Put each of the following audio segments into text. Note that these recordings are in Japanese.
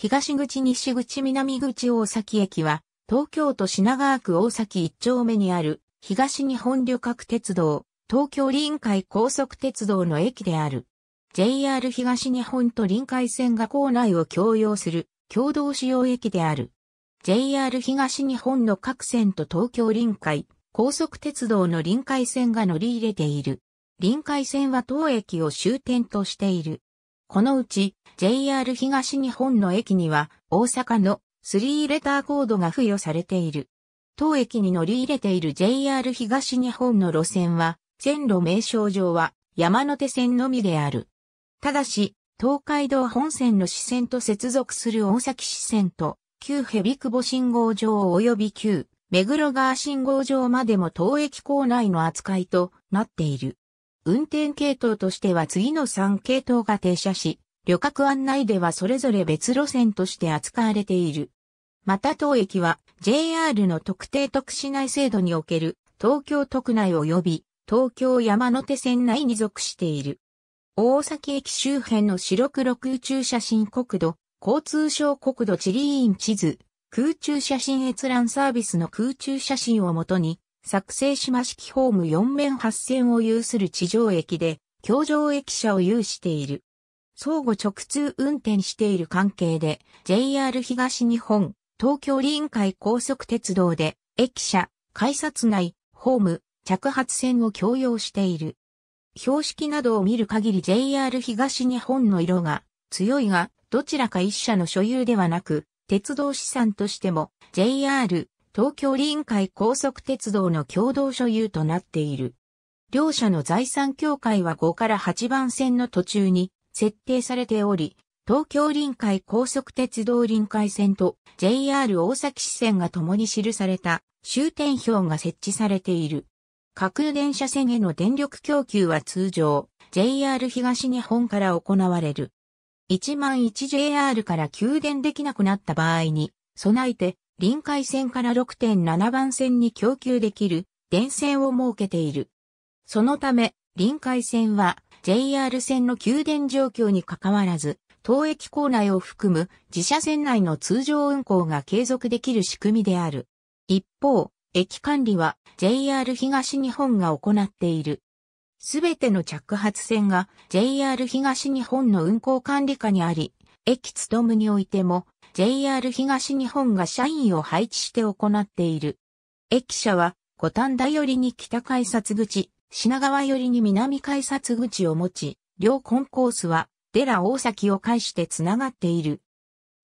東口西口南口大崎駅は、東京都品川区大崎一丁目にある、東日本旅客鉄道、東京臨海高速鉄道の駅である。JR 東日本と臨海線が構内を共用する、共同使用駅である。JR 東日本の各線と東京臨海、高速鉄道の臨海線が乗り入れている。臨海線は当駅を終点としている。このうち JR 東日本の駅には大阪の3レターコードが付与されている。当駅に乗り入れている JR 東日本の路線は、線路名称上は山手線のみである。ただし、東海道本線の支線と接続する大崎支線と、旧蛇久保信号場及び旧目黒川信号場までも当駅構内の扱いとなっている。運転系統としては次の3系統が停車し、旅客案内ではそれぞれ別路線として扱われている。また当駅は JR の特定特市内制度における東京都区内及び東京山手線内に属している。大崎駅周辺の白黒空中写真国土、交通省国土地理院地図、空中写真閲覧サービスの空中写真をもとに、作成島式ホーム4面8線を有する地上駅で、京上駅舎を有している。相互直通運転している関係で、JR 東日本、東京臨海高速鉄道で、駅舎、改札内、ホーム、着発線を共用している。標識などを見る限り JR 東日本の色が強いが、どちらか一社の所有ではなく、鉄道資産としても JR 東京臨海高速鉄道の共同所有となっている。両社の財産協会は5から8番線の途中に設定されており、東京臨海高速鉄道臨海線と JR 大崎支線が共に記された終点表が設置されている。架空電車線への電力供給は通常 JR 東日本から行われる。1万 1JR から給電できなくなった場合に備えて臨海線から6.7番線に供給できる電線を設けている。そのため、臨海線は JR 線の給電状況に関わらず、当駅構内を含む自社線内の通常運行が継続できる仕組みである。一方、駅管理は JR 東日本が行っている。すべての着発線が JR 東日本の運行管理下にあり、駅務むにおいても JR 東日本が社員を配置して行っている。駅舎は五反田寄りに北改札口、品川寄りに南改札口を持ち、両コンコースはデラ大崎を介してつながっている。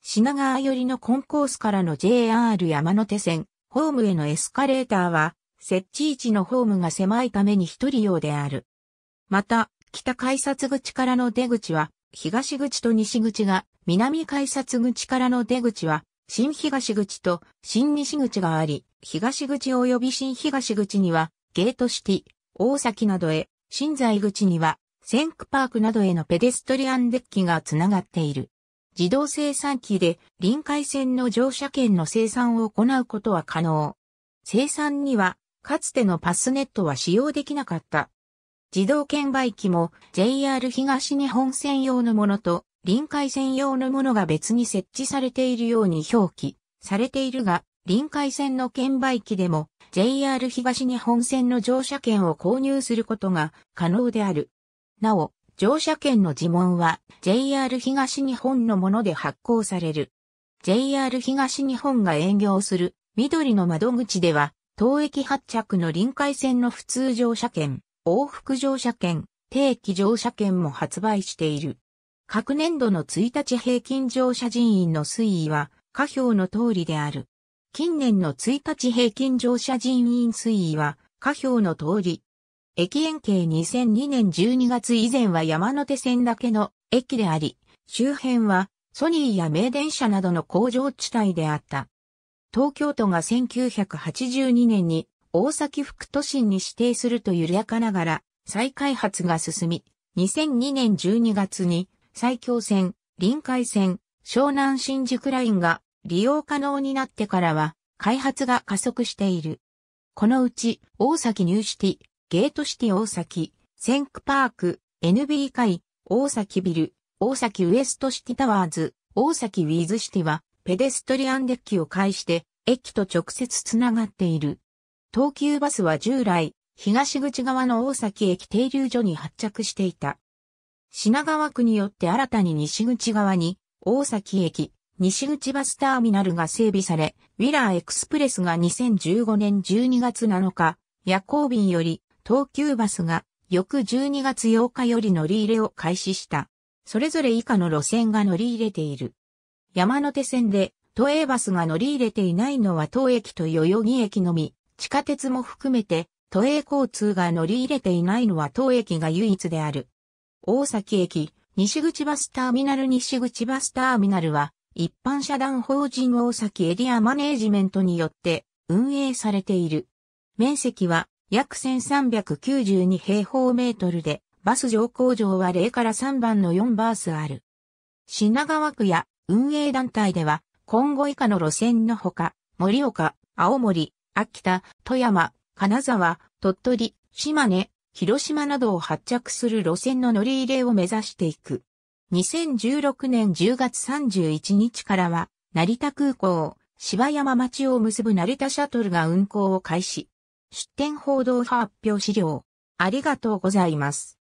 品川寄りのコンコースからの JR 山手線、ホームへのエスカレーターは、設置位置のホームが狭いために一人用である。また、北改札口からの出口は、東口と西口が、南改札口からの出口は、新東口と新西口があり、東口及び新東口には、ゲートシティ、大崎などへ、新在口には、センクパークなどへのペデストリアンデッキがつながっている。自動生産機で臨海線の乗車券の生産を行うことは可能。生産には、かつてのパスネットは使用できなかった自動券売機も JR 東日本専用のものと臨海線用のものが別に設置されているように表記されているが、臨海線の券売機でも JR 東日本線の乗車券を購入することが可能である。なお、乗車券の自問は JR 東日本のもので発行される。JR 東日本が営業する緑の窓口では、当駅発着の臨海線の普通乗車券、往復乗車券、定期乗車券も発売している。各年度の1日平均乗車人員の推移は、下表の通りである。近年の1日平均乗車人員推移は、下表の通り。駅延形2002年12月以前は山手線だけの駅であり、周辺はソニーや名電車などの工場地帯であった。東京都が1982年に大崎副都心に指定すると緩やかながら再開発が進み、2002年12月に埼京線、臨海線、湘南新宿ラインが利用可能になってからは開発が加速している。このうち大崎ニューシティ、ゲートシティ大崎、センクパーク、NB 会、大崎ビル、大崎ウエストシティタワーズ、大崎ウィーズシティはペデストリアンデッキを介して駅と直接つながっている。東急バスは従来、東口側の大崎駅停留所に発着していた。品川区によって新たに西口側に、大崎駅、西口バスターミナルが整備され、ウィラーエクスプレスが2015年12月7日、夜行便より東急バスが翌12月8日より乗り入れを開始した。それぞれ以下の路線が乗り入れている。山手線で都営バスが乗り入れていないのは東駅と代々木駅のみ、地下鉄も含めて都営交通が乗り入れていないのは当駅が唯一である。大崎駅、西口バスターミナル西口バスターミナルは、一般社団法人大崎エリアマネージメントによって運営されている。面積は約1392平方メートルで、バス乗降場は0から3番の4バースある。品川区や運営団体では、今後以下の路線のほか、盛岡、青森、秋田、富山、金沢、鳥取、島根、広島などを発着する路線の乗り入れを目指していく。2016年10月31日からは、成田空港、芝山町を結ぶ成田シャトルが運行を開始。出展報道発表資料。ありがとうございます。